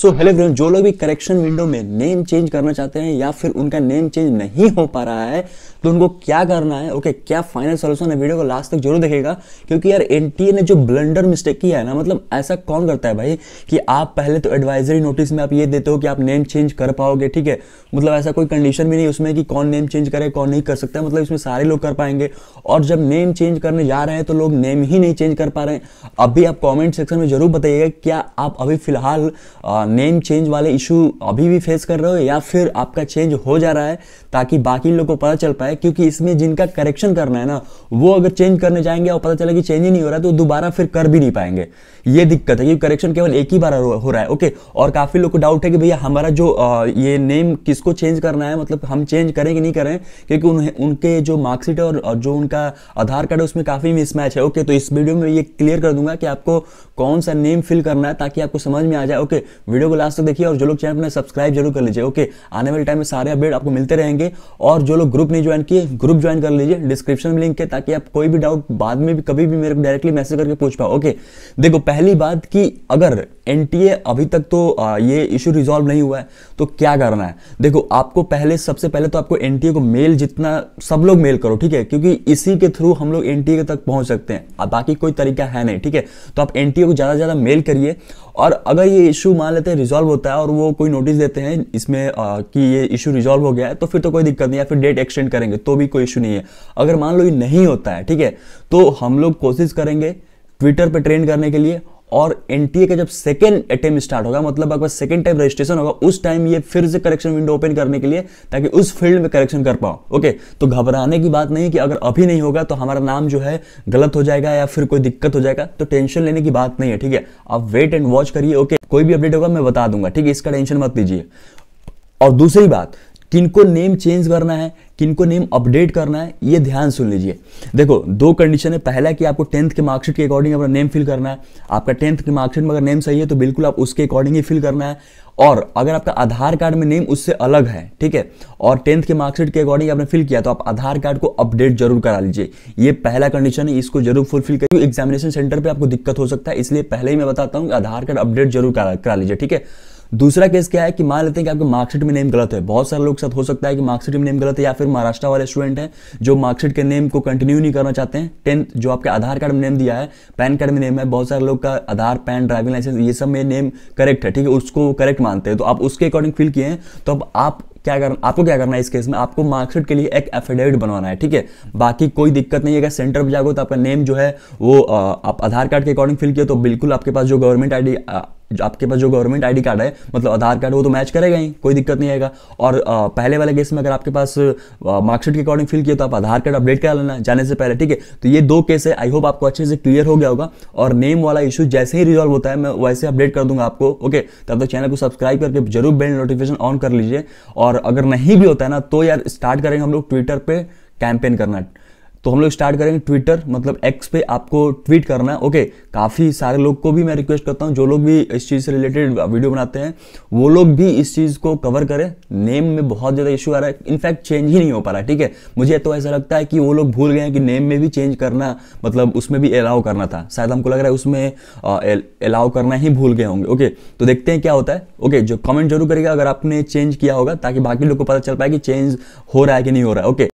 so hello friend जो लोग भी करेक्शन विंडो में नेम चेंज करना चाहते हैं या फिर उनका नेम चेंज नहीं हो पा रहा है तो उनको क्या करना है ओके okay, क्या फाइनल सोल्यूशन है वीडियो को लास्ट तक जरूर देखेगा क्योंकि यार एन ने जो ब्लंडर मिस्टेक किया है ना मतलब ऐसा कौन करता है भाई कि आप पहले तो एडवाइजरी नोटिस में आप ये देते हो कि आप नेम चेंज कर पाओगे ठीक है मतलब ऐसा कोई कंडीशन भी नहीं उसमें कि कौन नेम चेंज करे कौन नहीं कर सकता मतलब इसमें सारे लोग कर पाएंगे और जब नेम चेंज करने जा रहे हैं तो लोग नेम ही नहीं चेंज कर पा रहे हैं अभी आप कॉमेंट सेक्शन में जरूर बताइएगा क्या आप अभी फिलहाल नेम चेंज वाले इशू अभी भी फेस कर रहे हो या फिर आपका चेंज हो जा रहा है ताकि बाकी लोग को पता चल पाए क्योंकि इसमें जिनका करेक्शन करना है ना वो अगर चेंज करने जाएंगे और पता चला कि चेंज ही नहीं हो रहा है तो दोबारा फिर कर भी नहीं पाएंगे ये दिक्कत है क्योंकि करेक्शन केवल एक ही बार हो रहा है ओके और काफ़ी लोग को डाउट है कि भैया हमारा जो ये नेम किसको चेंज करना है मतलब हम चेंज करें कि नहीं करें क्योंकि उन्हें उनके जो मार्कशीट और जो उनका आधार कार्ड है उसमें काफ़ी मिसमैच है ओके तो इस वीडियो में ये क्लियर कर दूंगा कि आपको कौन सा नेम फिल करना है ताकि आपको समझ में आ जाए ओके वीडियो को लास्ट तक देखिए और जो लोग चैनल पर सब्सक्राइब जरूर कर लीजिए ओके आने वाले टाइम में सारे अपडेट आपको मिलते रहेंगे और जो लोग ग्रुप नहीं ज्वाइन किए ग्रुप ज्वाइन कर लीजिए डिस्क्रिप्शन में लिंक है ताकि आप कोई भी डाउट बाद में भी कभी भी मेरे को डायरेक्टली मैसेज करके पूछ पाओ ओके देखो पहली बात कि अगर एन अभी तक तो ये इशू रिजॉल्व नहीं हुआ है तो क्या करना है देखो आपको पहले सबसे पहले तो आपको एन को मेल जितना सब लोग मेल करो ठीक है क्योंकि इसी के थ्रू हम लोग एन तक पहुंच सकते हैं बाकी कोई तरीका है नहीं ठीक है तो आप एन को ज़्यादा से ज़्यादा मेल करिए और अगर ये इशू मान लेते हैं रिजॉल्व होता है और वो कोई नोटिस देते हैं इसमें आ, कि ये इशू रिजॉल्व हो गया है तो फिर तो कोई दिक्कत नहीं या फिर डेट एक्सटेंड करेंगे तो भी कोई इशू नहीं है अगर मान लो ये नहीं होता है ठीक है तो हम लोग कोशिश करेंगे ट्विटर पर ट्रेंड करने के लिए और एनटीए का जब सेकेंड अटेम स्टार्ट होगा मतलब अगर सेकेंड टाइम रजिस्ट्रेशन होगा उस टाइम ये फिर से करेक्शन विंडो ओपन करने के लिए ताकि उस फील्ड में करेक्शन कर पाओ ओके तो घबराने की बात नहीं कि अगर अभी नहीं होगा तो हमारा नाम जो है गलत हो जाएगा या फिर कोई दिक्कत हो जाएगा तो टेंशन लेने की बात नहीं है ठीक है आप वेट एंड वॉच करिए ओके कोई भी अपडेट होगा मैं बता दूंगा ठीक है इसका टेंशन मत लीजिए और दूसरी बात किनको नेम चेंज करना है किनको नेम अपडेट करना है ये ध्यान सुन लीजिए देखो दो कंडीशन है पहला कि आपको टेंथ के मार्कशीट के अकॉर्डिंग अपना नेम फिल करना है आपका टेंथ के मार्कशीट में अगर नेम सही है तो बिल्कुल आप उसके अकॉर्डिंग ही फिल करना है और अगर आपका आधार कार्ड में नेम उससे अलग है ठीक है और टेंथ के मार्कशीट के अकॉर्डिंग आपने फिल किया तो आप आधार कार्ड को अपडेट जरूर करा लीजिए ये पहला कंडीशन है इसको जरूर फुलफिल करिए एग्जामिनेशन सेंटर पर आपको दिक्कत हो सकता है इसलिए पहले ही मैं बताता हूँ आधार कार्ड अपडेट जरूर करा करा लीजिए ठीक है दूसरा केस क्या है कि मान लेते हैं कि आपके मार्कशीट में नेम गलत है बहुत सारे लोग साथ हो सकता है कि मार्कशीट में नेम गलत है या फिर महाराष्ट्र वाले स्टूडेंट हैं जो मार्कशीट के नेम को कंटिन्यू नहीं करना चाहते हैं टेंथ जो आपके आधार कार्ड में नेम दिया है पैन कार्ड में नेम है बहुत सारे लोग का आधार पैन ड्राइविंग लाइसेंस ये सब में नेम करेक्ट है ठीक है उसको करेक्ट मानते हैं तो आप उसके अकॉर्डिंग फिल किए हैं तो अब आप क्या करना आपको क्या करना है इस केस में आपको मार्कशीट के लिए एक एफिडेविट बनवाना है ठीक है बाकी कोई दिक्कत नहीं है अगर सेंटर पर जाओगे तो आपका नेम जो है वो आप आधार कार्ड के अकॉर्डिंग फिल किया तो बिल्कुल आपके पास जो गवर्नमेंट आई जो आपके पास जो गवर्नमेंट आईडी कार्ड है मतलब आधार कार्ड वो तो मैच करेगा ही कोई दिक्कत नहीं आएगा और आ, पहले वाले केस में अगर आपके पास मार्कशीट के अकॉर्डिंग फिल किया तो आप आधार कार्ड अपडेट करा लेना जाने से पहले ठीक है तो ये दो केस है आई होप आपको अच्छे से क्लियर हो गया होगा और नेम वाला इशू जैसे ही रिजॉल्व होता है मैं वैसे अपडेट कर दूंगा आपको ओके तब तक चैनल को सब्सक्राइब करके जरूर बेल नोटिफिकेशन ऑन कर लीजिए और और अगर नहीं भी होता है ना तो यार स्टार्ट करेंगे हम लोग ट्विटर पे कैंपेन करना तो हम लोग स्टार्ट करेंगे ट्विटर मतलब एक्स पे आपको ट्वीट करना है ओके काफ़ी सारे लोग को भी मैं रिक्वेस्ट करता हूँ जो लोग भी इस चीज़ से रिलेटेड वीडियो बनाते हैं वो लोग भी इस चीज़ को कवर करें नेम में बहुत ज़्यादा इशू आ रहा है इनफैक्ट चेंज ही नहीं हो पा रहा है ठीक है मुझे तो ऐसा लगता है कि वो लोग भूल गए हैं कि नेम में भी चेंज करना मतलब उसमें भी अलाउ करना था शायद हमको लग रहा है उसमें अलाउ करना ही भूल गए होंगे ओके तो देखते हैं क्या होता है ओके जो कमेंट जरूर करेगा अगर आपने चेंज किया होगा ताकि बाकी लोग को पता चल पाए कि चेंज हो रहा है कि नहीं हो रहा है ओके